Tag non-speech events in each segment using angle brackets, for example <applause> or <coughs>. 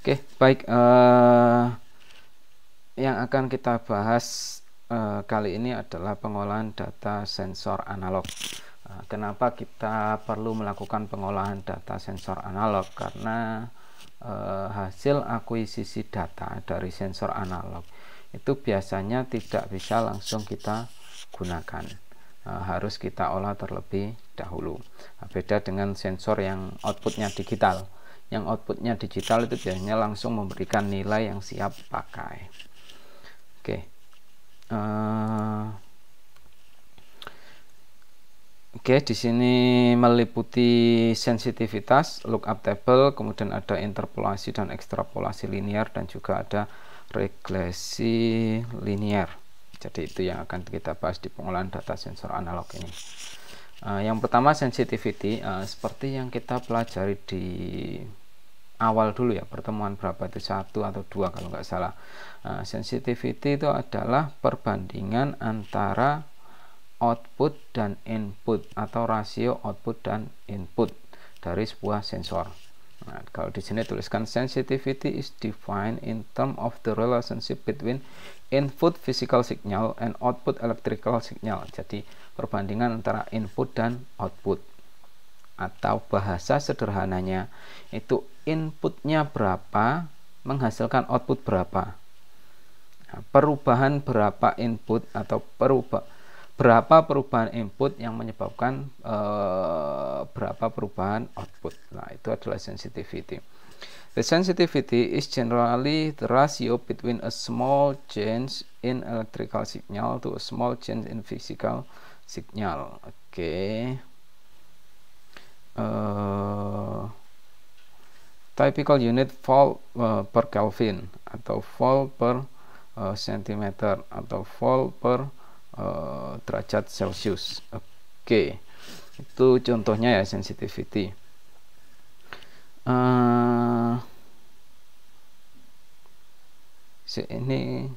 Oke, baik. Uh, yang akan kita bahas uh, kali ini adalah pengolahan data sensor analog. Uh, kenapa kita perlu melakukan pengolahan data sensor analog? Karena uh, hasil akuisisi data dari sensor analog itu biasanya tidak bisa langsung kita gunakan. Uh, harus kita olah terlebih dahulu. Nah, beda dengan sensor yang outputnya digital yang outputnya digital itu biasanya langsung memberikan nilai yang siap pakai oke okay. uh, eh, Oke, okay, di sini meliputi sensitivitas, lookup table, kemudian ada interpolasi dan ekstrapolasi linear, dan juga ada regresi linear. Jadi itu yang akan kita bahas di pengolahan data sensor analog ini. Uh, yang pertama sensitivity, uh, seperti yang kita pelajari di awal dulu ya pertemuan berapa itu satu atau dua kalau nggak salah nah, sensitivity itu adalah perbandingan antara output dan input atau rasio output dan input dari sebuah sensor Nah, kalau di sini tuliskan sensitivity is defined in term of the relationship between input physical signal and output electrical signal. Jadi perbandingan antara input dan output atau bahasa sederhananya itu inputnya berapa menghasilkan output berapa nah, perubahan berapa input atau perubah berapa perubahan input yang menyebabkan e, berapa perubahan output nah itu adalah sensitivity The sensitivity is generally the ratio between a small change in electrical signal to a small change in physical signal. Oke. Okay uh, typical unit volt uh, eh, per Kelvin atau volt per uh, centimeter atau volt per uh, derajat Celsius. Oke, okay. itu contohnya ya sensitivity. Uh, ini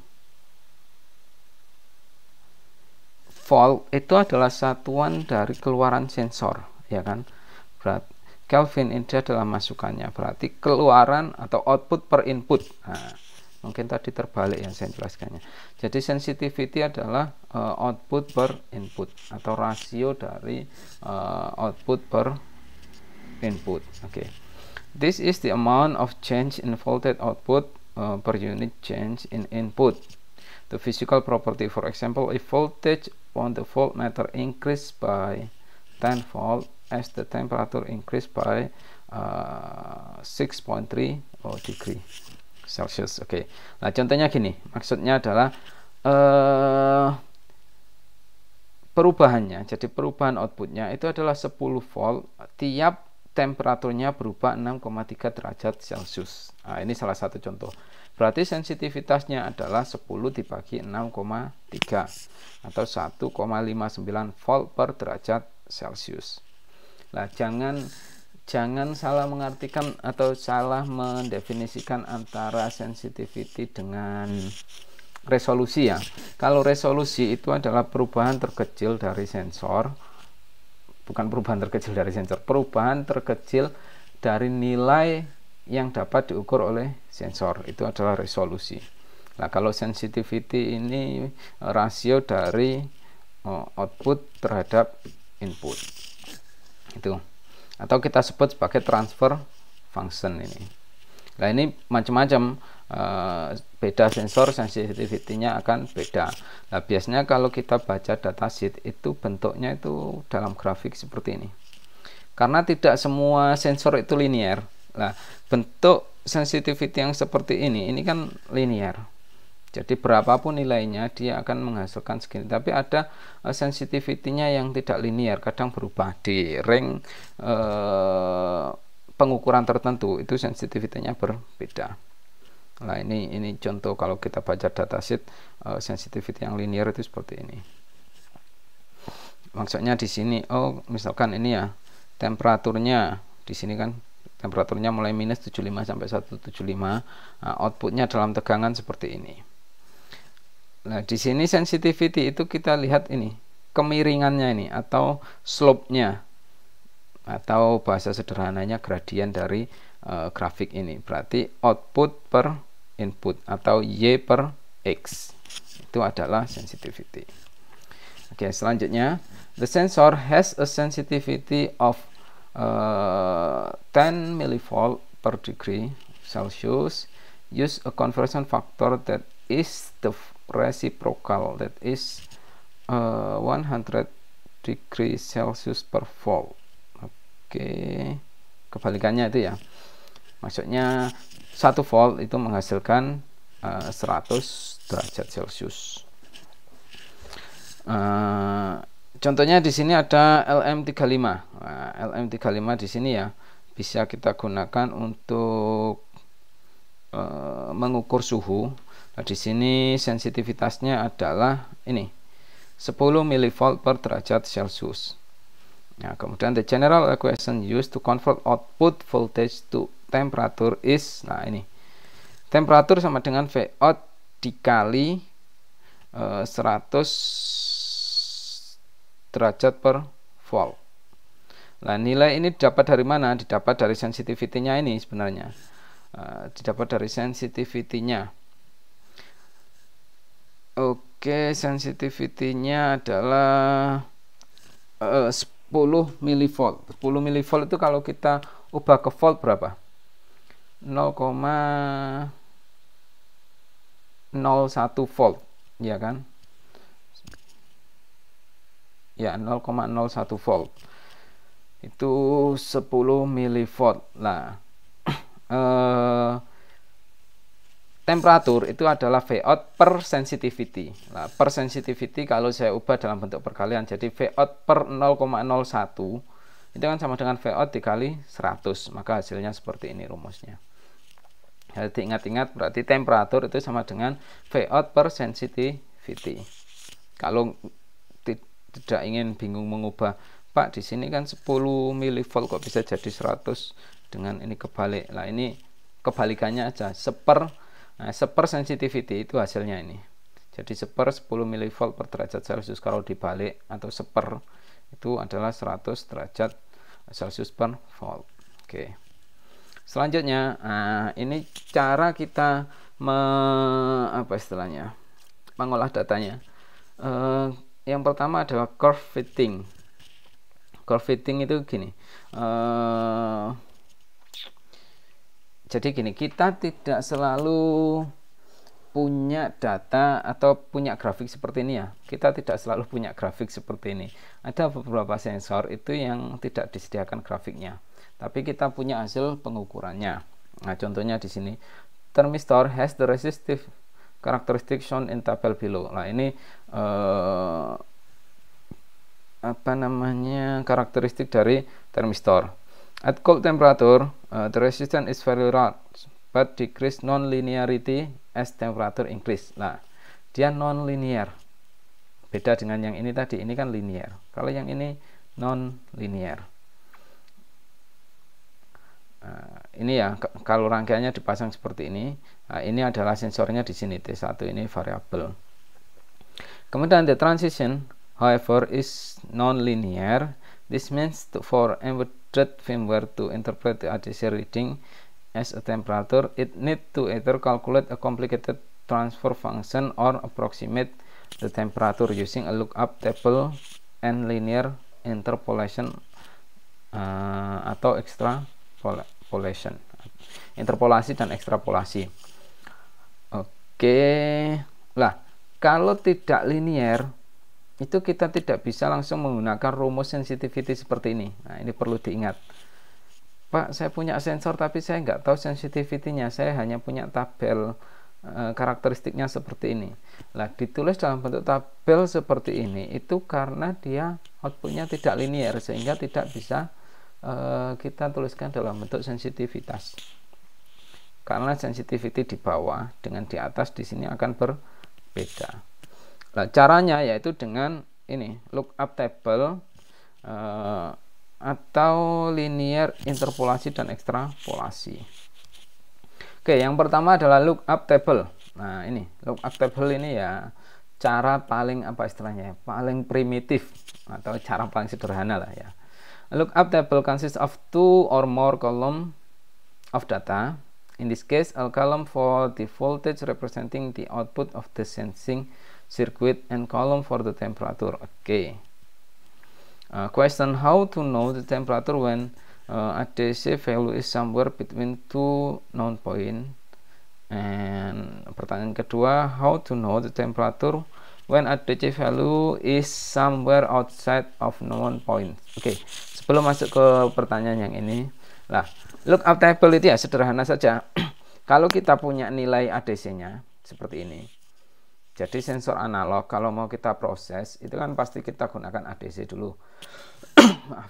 volt itu adalah satuan dari keluaran sensor, ya kan? Berat. Kelvin ini adalah masukannya, berarti keluaran atau output per input. Nah, mungkin tadi terbalik yang saya jelaskannya. Jadi sensitivity adalah uh, output per input atau rasio dari uh, output per input. Oke. Okay. This is the amount of change in voltage output uh, per unit change in input. The physical property, for example, if voltage on the voltmeter increase by 10 volt, as the temperature increased by uh, 6.3 oh, degree Celsius. Oke. Okay. Nah, contohnya gini. Maksudnya adalah uh, perubahannya. Jadi perubahan outputnya itu adalah 10 volt tiap temperaturnya berubah 6,3 derajat Celsius. Nah, ini salah satu contoh. Berarti sensitivitasnya adalah 10 dibagi 6,3 atau 1,59 volt per derajat Celsius. Lah jangan jangan salah mengartikan atau salah mendefinisikan antara sensitivity dengan resolusi ya. Kalau resolusi itu adalah perubahan terkecil dari sensor, bukan perubahan terkecil dari sensor, perubahan terkecil dari nilai yang dapat diukur oleh sensor itu adalah resolusi. Nah, kalau sensitivity ini eh, rasio dari eh, output terhadap input itu atau kita sebut sebagai transfer function ini nah ini macam-macam Uh, beda sensor sensitivitinya akan beda. Nah, biasanya kalau kita baca datasheet itu bentuknya itu dalam grafik seperti ini. Karena tidak semua sensor itu linear. Nah, bentuk sensitivity yang seperti ini ini kan linear. Jadi berapapun nilainya dia akan menghasilkan segini. Tapi ada uh, eh, sensitivitinya yang tidak linear, kadang berubah di ring uh, pengukuran tertentu itu sensitivitinya berbeda. Nah ini ini contoh kalau kita baca datasheet uh, eh, sensitivity yang linear itu seperti ini. Maksudnya di sini oh misalkan ini ya temperaturnya di sini kan temperaturnya mulai minus 75 sampai 175 nah, outputnya dalam tegangan seperti ini Nah, di sini sensitivity itu kita lihat ini, kemiringannya ini atau slope-nya atau bahasa sederhananya gradien dari uh, grafik ini. Berarti output per input atau Y per X. Itu adalah sensitivity. Oke, okay, selanjutnya the sensor has a sensitivity of uh, eh, 10 millivolt per degree Celsius. Use a conversion factor that is the reciprocal that is uh, 100 degree celsius per volt oke okay. kebalikannya itu ya maksudnya 1 volt itu menghasilkan uh, 100 derajat Celsius. uh, contohnya di sini ada LM35 nah, LM35 di sini ya bisa kita gunakan untuk mengukur suhu. Nah, di sini sensitivitasnya adalah ini 10 mV per derajat Celcius. Nah, kemudian the general equation used to convert output voltage to temperature is nah ini. Temperatur sama dengan V out dikali uh, eh, 100 derajat per volt. Nah, nilai ini dapat dari mana? Didapat dari sensitivitinya ini sebenarnya uh, didapat dari sensitivity-nya. Oke, sensitivity-nya adalah eh, uh, 10 milivolt. 10 milivolt itu kalau kita ubah ke volt berapa? 0,01 volt, ya kan? Ya, 0,01 volt. Itu 10 milivolt. Nah, eh, temperatur itu adalah Vout per sensitivity. Nah, per sensitivity kalau saya ubah dalam bentuk perkalian jadi Vout per 0,01 itu kan sama dengan Vout dikali 100 maka hasilnya seperti ini rumusnya. Jadi ingat-ingat berarti temperatur itu sama dengan Vout per sensitivity. Kalau tidak ingin bingung mengubah Pak di sini kan 10 milivolt kok bisa jadi 100 dengan ini kebalik lah ini kebalikannya aja seper nah, seper sensitivity itu hasilnya ini jadi seper 10 milivolt per derajat celcius kalau dibalik atau seper itu adalah 100 derajat celcius per volt oke selanjutnya nah, ini cara kita me, apa istilahnya mengolah datanya uh, yang pertama adalah curve fitting curve fitting itu gini eh, jadi gini kita tidak selalu punya data atau punya grafik seperti ini ya kita tidak selalu punya grafik seperti ini ada beberapa sensor itu yang tidak disediakan grafiknya tapi kita punya hasil pengukurannya nah contohnya di sini thermistor has the resistive characteristic shown in tabel below nah ini eh, apa namanya karakteristik dari thermistor at cold temperature Uh, the resistance is very large but decrease non-linearity as temperature increase nah dia non-linear beda dengan yang ini tadi ini kan linear kalau yang ini non-linear uh, ini ya kalau rangkaiannya dipasang seperti ini uh, ini adalah sensornya di sini T1 ini variabel kemudian the transition however is non-linear This means to, for embedded firmware to interpret the ADC reading as a temperature, it need to either calculate a complicated transfer function or approximate the temperature using a lookup table and linear interpolation uh, atau extrapolation interpolasi dan ekstrapolasi oke okay. lah kalau tidak linier itu kita tidak bisa langsung menggunakan rumus sensitivity seperti ini. Nah, ini perlu diingat. Pak, saya punya sensor tapi saya nggak tahu sensitivitinya, Saya hanya punya tabel e, karakteristiknya seperti ini. Lah, ditulis dalam bentuk tabel seperti ini itu karena dia outputnya tidak linear sehingga tidak bisa e, kita tuliskan dalam bentuk sensitivitas. Karena sensitivity di bawah dengan di atas di sini akan berbeda. Nah, caranya yaitu dengan ini lookup table uh, atau linear interpolasi dan ekstrapolasi. Oke, yang pertama adalah lookup table. Nah, ini lookup table ini ya cara paling apa istilahnya? Ya, paling primitif atau cara paling sederhana lah ya. Lookup table consists of two or more column of data. In this case, a column for the voltage representing the output of the sensing circuit and column for the temperature. Okay. Uh, question how to know the temperature when uh, adhesive value is somewhere between two known point and pertanyaan kedua how to know the temperature when adhesive value is somewhere outside of known point oke okay. sebelum masuk ke pertanyaan yang ini lah look up table itu ya sederhana saja <clears throat> kalau kita punya nilai ADC nya seperti ini jadi sensor analog kalau mau kita proses itu kan pasti kita gunakan ADC dulu. <coughs>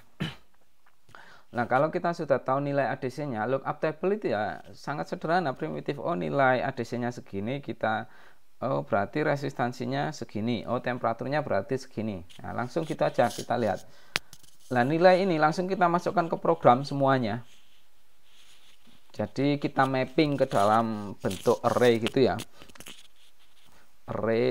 nah kalau kita sudah tahu nilai ADC-nya, lookup table itu ya sangat sederhana, primitif. Oh nilai ADC-nya segini, kita oh berarti resistansinya segini, oh temperaturnya berarti segini. Nah langsung kita aja kita lihat. Nah nilai ini langsung kita masukkan ke program semuanya. Jadi kita mapping ke dalam bentuk array gitu ya pre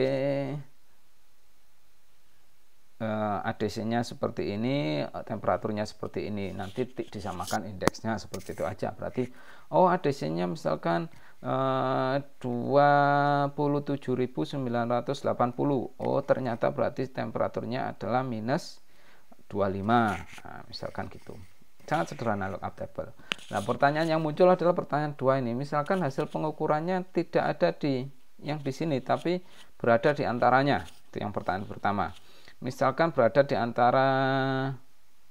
uh, eh, ADC-nya seperti ini, temperaturnya seperti ini. Nanti disamakan indeksnya seperti itu aja. Berarti oh ADC-nya misalkan eh, uh, 27.980. Oh, ternyata berarti temperaturnya adalah minus 25. Nah, misalkan gitu. Sangat sederhana lookup table. Nah, pertanyaan yang muncul adalah pertanyaan dua ini. Misalkan hasil pengukurannya tidak ada di yang di sini tapi berada di antaranya itu yang pertanyaan pertama misalkan berada di antara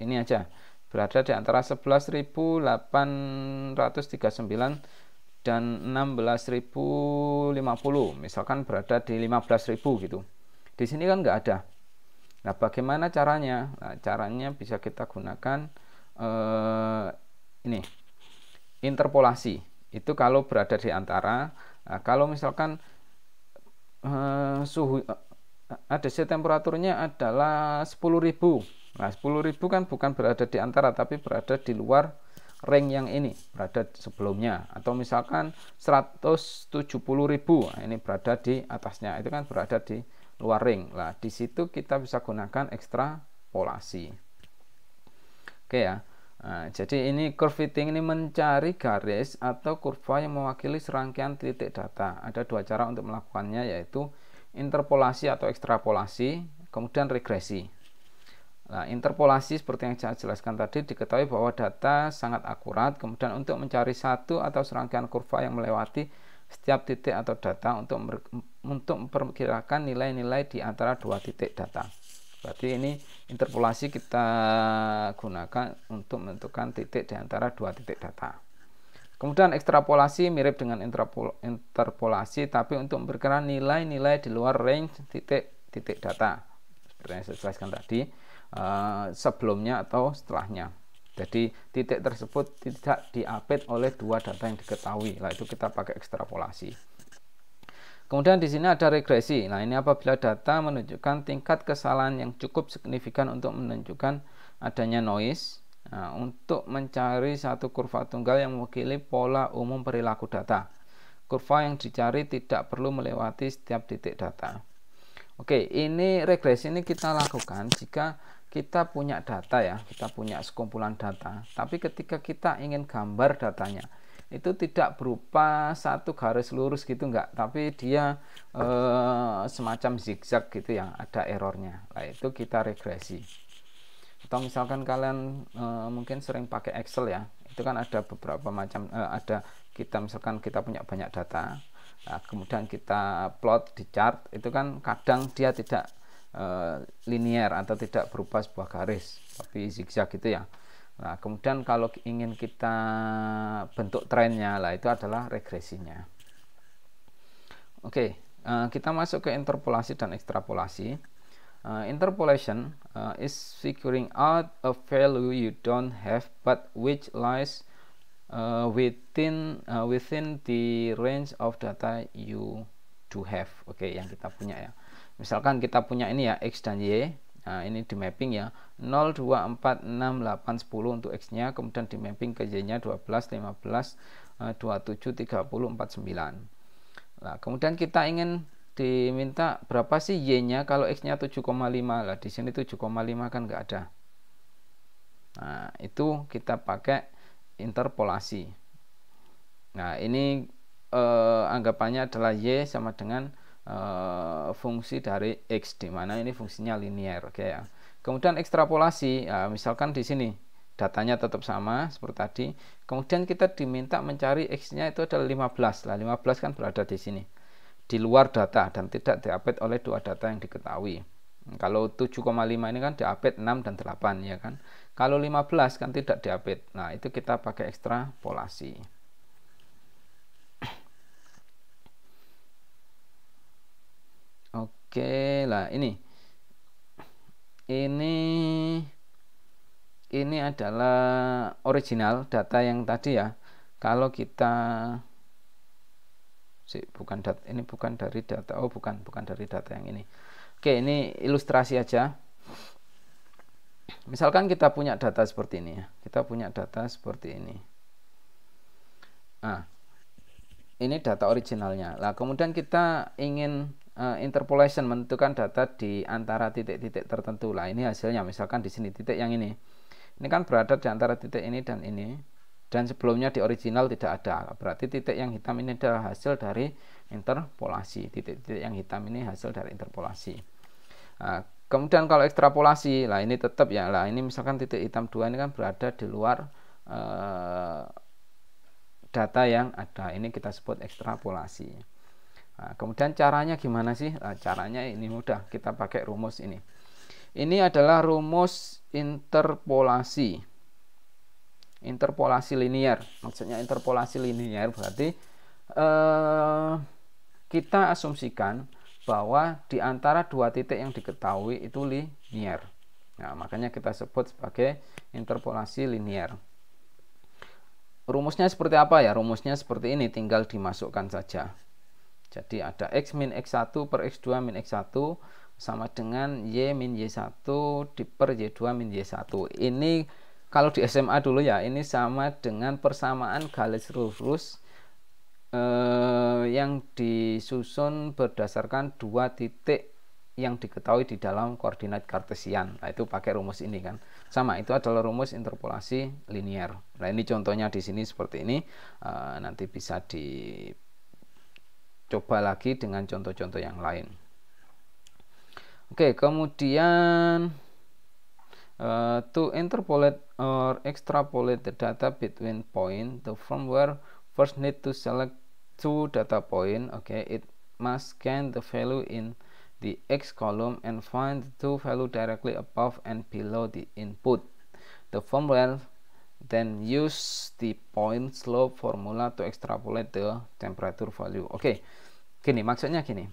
ini aja berada di antara 11.839 dan 16.050 misalkan berada di 15.000 gitu di sini kan nggak ada nah bagaimana caranya nah, caranya bisa kita gunakan eh, ini interpolasi itu kalau berada di antara Nah, kalau misalkan eh, suhu sih eh, temperaturnya adalah 10.000. Nah, 10.000 kan bukan berada di antara tapi berada di luar ring yang ini, berada sebelumnya atau misalkan 170.000. Nah, ini berada di atasnya. Itu kan berada di luar ring Lah, di situ kita bisa gunakan ekstrapolasi. Oke ya. Nah, jadi ini curve fitting ini mencari garis atau kurva yang mewakili serangkaian titik data. Ada dua cara untuk melakukannya yaitu interpolasi atau ekstrapolasi, kemudian regresi. Nah, interpolasi seperti yang saya jelaskan tadi diketahui bahwa data sangat akurat, kemudian untuk mencari satu atau serangkaian kurva yang melewati setiap titik atau data untuk untuk memperkirakan nilai-nilai di antara dua titik data berarti ini interpolasi kita gunakan untuk menentukan titik di antara dua titik data kemudian ekstrapolasi mirip dengan interpolasi tapi untuk memperkirakan nilai-nilai di luar range titik-titik data seperti yang saya jelaskan tadi eh, sebelumnya atau setelahnya jadi titik tersebut tidak diapit oleh dua data yang diketahui lah itu kita pakai ekstrapolasi Kemudian di sini ada regresi. Nah, ini apabila data menunjukkan tingkat kesalahan yang cukup signifikan untuk menunjukkan adanya noise. Nah, untuk mencari satu kurva tunggal yang mewakili pola umum perilaku data. Kurva yang dicari tidak perlu melewati setiap titik data. Oke, ini regresi ini kita lakukan jika kita punya data ya, kita punya sekumpulan data, tapi ketika kita ingin gambar datanya itu tidak berupa satu garis lurus gitu enggak tapi dia e, semacam zigzag gitu yang ada errornya nah itu kita regresi atau misalkan kalian e, mungkin sering pakai Excel ya itu kan ada beberapa macam e, ada kita misalkan kita punya banyak data nah, kemudian kita plot di chart itu kan kadang dia tidak e, linear atau tidak berupa sebuah garis tapi zigzag gitu ya Nah, kemudian kalau ingin kita bentuk trennya lah itu adalah regresinya. Oke, okay, eh, kita masuk ke interpolasi dan ekstrapolasi. Uh, interpolation uh, is figuring out a value you don't have but which lies uh, within uh, within the range of data you do have. Oke, okay, yang kita punya ya. Misalkan kita punya ini ya x dan y Nah, ini di mapping ya. 0, 2, 4, 6, 8, 10 untuk X-nya. Kemudian di mapping ke Y-nya 12, 15, 27, 30, 49. Nah, kemudian kita ingin diminta berapa sih Y-nya kalau X-nya 7,5. Lah, di sini 7,5 kan nggak ada. Nah, itu kita pakai interpolasi. Nah, ini eh, anggapannya adalah Y sama dengan uh, fungsi dari x di mana ini fungsinya linear oke okay ya kemudian ekstrapolasi ya, misalkan di sini datanya tetap sama seperti tadi kemudian kita diminta mencari x nya itu adalah 15 lah 15 kan berada di sini di luar data dan tidak diupdate oleh dua data yang diketahui kalau 7,5 ini kan diupdate 6 dan 8 ya kan kalau 15 kan tidak diupdate nah itu kita pakai ekstrapolasi Oke lah ini ini ini adalah original data yang tadi ya kalau kita sih bukan data ini bukan dari data oh bukan bukan dari data yang ini oke ini ilustrasi aja misalkan kita punya data seperti ini ya kita punya data seperti ini nah ini data originalnya. Nah, kemudian kita ingin uh, interpolation menentukan data di antara titik-titik tertentu. Lah, ini hasilnya misalkan di sini titik yang ini. Ini kan berada di antara titik ini dan ini dan sebelumnya di original tidak ada. Berarti titik yang hitam ini adalah hasil dari interpolasi. Titik-titik yang hitam ini hasil dari interpolasi. Uh, kemudian kalau ekstrapolasi, lah ini tetap ya. Lah, ini misalkan titik hitam dua ini kan berada di luar eh, data yang ada. Ini kita sebut ekstrapolasi. Nah, kemudian caranya gimana sih? Nah, caranya ini mudah. Kita pakai rumus ini. Ini adalah rumus interpolasi. Interpolasi linear. Maksudnya interpolasi linear berarti eh, kita asumsikan bahwa di antara dua titik yang diketahui itu linear. Nah, makanya kita sebut sebagai interpolasi linear rumusnya seperti apa ya? Rumusnya seperti ini, tinggal dimasukkan saja. Jadi ada X min X1 per X2 min X1 sama dengan Y min Y1 di per Y2 min Y1. Ini kalau di SMA dulu ya, ini sama dengan persamaan garis lurus eh, yang disusun berdasarkan dua titik yang diketahui di dalam koordinat kartesian. Nah, itu pakai rumus ini kan. Sama, itu adalah rumus interpolasi linier. Nah, ini contohnya di sini seperti ini. E, nanti bisa dicoba lagi dengan contoh-contoh yang lain. Oke, kemudian uh, to interpolate or extrapolate the data between point, the firmware first need to select two data point. Okay, it must scan the value in the X column and find the two value directly above and below the input. The formula then use the point slope formula to extrapolate the temperature value. Oke, okay. gini maksudnya gini.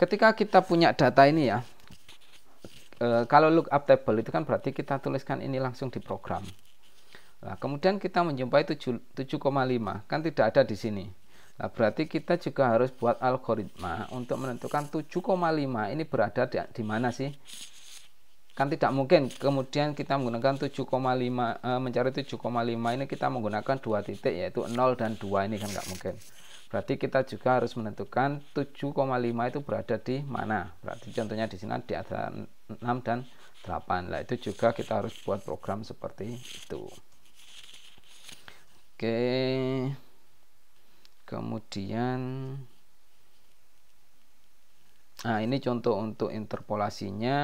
Ketika kita punya data ini ya, e, kalau up table itu kan berarti kita tuliskan ini langsung di program. Nah, kemudian kita menjumpai 7,5 kan tidak ada di sini. Nah, berarti kita juga harus buat algoritma untuk menentukan 7,5 ini berada di, di mana sih? Kan tidak mungkin kemudian kita menggunakan 7,5 lima eh, mencari 7,5 ini kita menggunakan dua titik yaitu 0 dan 2 ini kan nggak mungkin. Berarti kita juga harus menentukan 7,5 itu berada di mana. Berarti contohnya di sini di antara 6 dan 8. Lah itu juga kita harus buat program seperti itu. Oke. Okay kemudian nah ini contoh untuk interpolasinya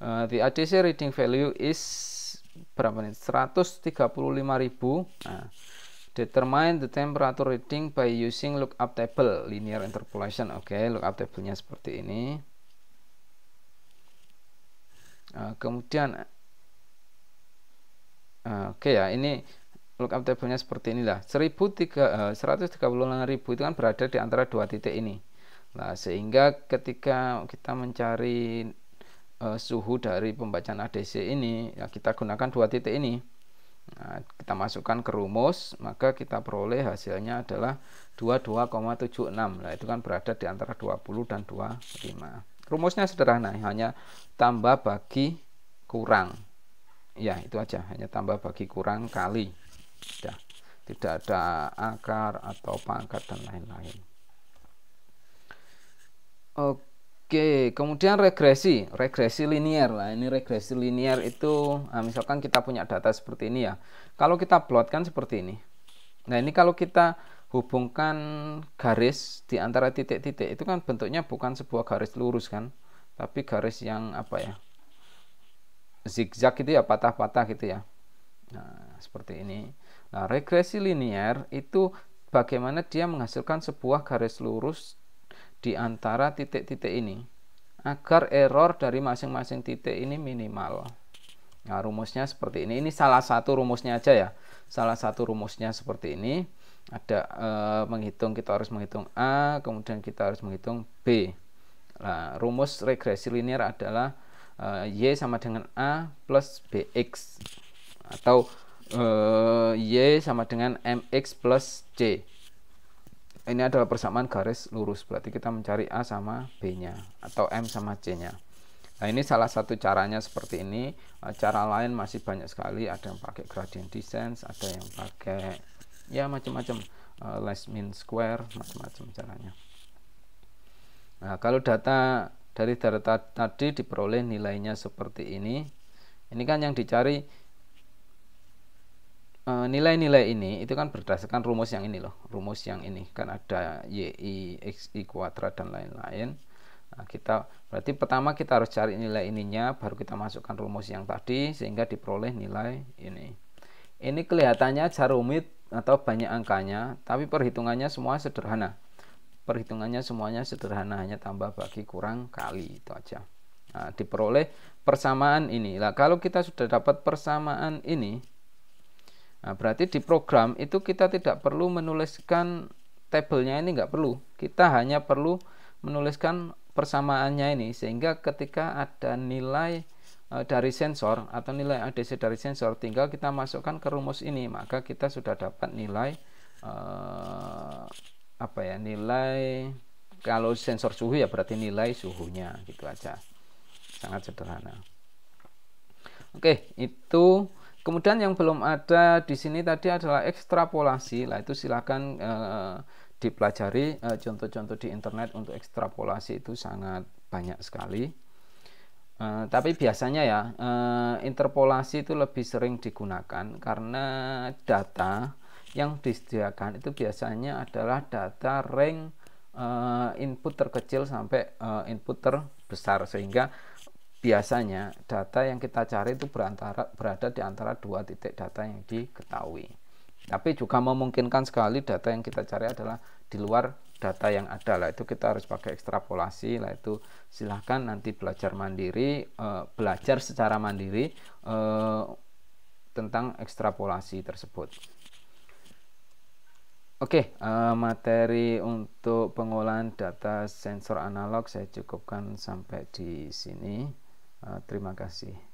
uh, the ADC reading value is berapa nih 135.000 nah, determine the temperature reading by using lookup table linear interpolation oke okay, lookup nya seperti ini uh, kemudian eh, oke okay ya ini lookup table-nya seperti inilah eh, ribu itu kan berada di antara dua titik ini nah sehingga ketika kita mencari uh, suhu dari pembacaan ADC ini ya kita gunakan dua titik ini nah, kita masukkan ke rumus maka kita peroleh hasilnya adalah 22,76 nah itu kan berada di antara 20 dan 25 rumusnya sederhana hanya tambah bagi kurang ya itu aja hanya tambah bagi kurang kali tidak tidak ada akar atau pangkat dan lain-lain oke kemudian regresi regresi linier lah ini regresi linier itu nah misalkan kita punya data seperti ini ya kalau kita plotkan seperti ini nah ini kalau kita hubungkan garis di antara titik-titik itu kan bentuknya bukan sebuah garis lurus kan tapi garis yang apa ya zigzag gitu ya patah-patah gitu ya nah seperti ini Nah, regresi linier itu bagaimana dia menghasilkan sebuah garis lurus di antara titik-titik ini agar error dari masing-masing titik ini minimal. Nah, rumusnya seperti ini. Ini salah satu rumusnya aja ya. Salah satu rumusnya seperti ini. Ada e, menghitung kita harus menghitung A, kemudian kita harus menghitung B. Nah, rumus regresi linier adalah e, Y sama dengan A plus BX atau Eh, y sama dengan MX plus C ini adalah persamaan garis lurus berarti kita mencari A sama B nya atau M sama C nya nah ini salah satu caranya seperti ini eh, cara lain masih banyak sekali ada yang pakai gradient descent ada yang pakai ya macam-macam uh, less mean square macam-macam caranya nah kalau data dari data tadi diperoleh nilainya seperti ini ini kan yang dicari Eh, nilai-nilai ini itu kan berdasarkan rumus yang ini loh rumus yang ini kan ada y i x i kuadrat dan lain-lain nah, kita berarti pertama kita harus cari nilai ininya baru kita masukkan rumus yang tadi sehingga diperoleh nilai ini ini kelihatannya rumit atau banyak angkanya tapi perhitungannya semua sederhana perhitungannya semuanya sederhana hanya tambah bagi kurang kali itu aja nah, diperoleh persamaan ini lah kalau kita sudah dapat persamaan ini Nah, berarti di program itu kita tidak perlu menuliskan tabelnya ini nggak perlu. Kita hanya perlu menuliskan persamaannya ini sehingga ketika ada nilai eh, dari sensor atau nilai ADC dari sensor tinggal kita masukkan ke rumus ini maka kita sudah dapat nilai e, apa ya nilai kalau sensor suhu ya berarti nilai suhunya gitu aja sangat sederhana oke itu Kemudian yang belum ada di sini tadi adalah ekstrapolasi. Nah, itu silakan eh, dipelajari eh, contoh-contoh eh, di internet untuk ekstrapolasi itu sangat banyak sekali. Uh, tapi biasanya ya eh, interpolasi itu lebih sering digunakan karena data yang disediakan itu biasanya adalah data rank input terkecil sampai input terbesar sehingga biasanya data yang kita cari itu berantara, berada di antara dua titik data yang diketahui. Tapi juga memungkinkan sekali data yang kita cari adalah di luar data yang ada lah itu kita harus pakai ekstrapolasi lah itu silahkan nanti belajar mandiri e, belajar secara mandiri e, tentang ekstrapolasi tersebut. Oke, okay, eh, materi untuk pengolahan data sensor analog saya cukupkan sampai di sini. Eh, terima kasih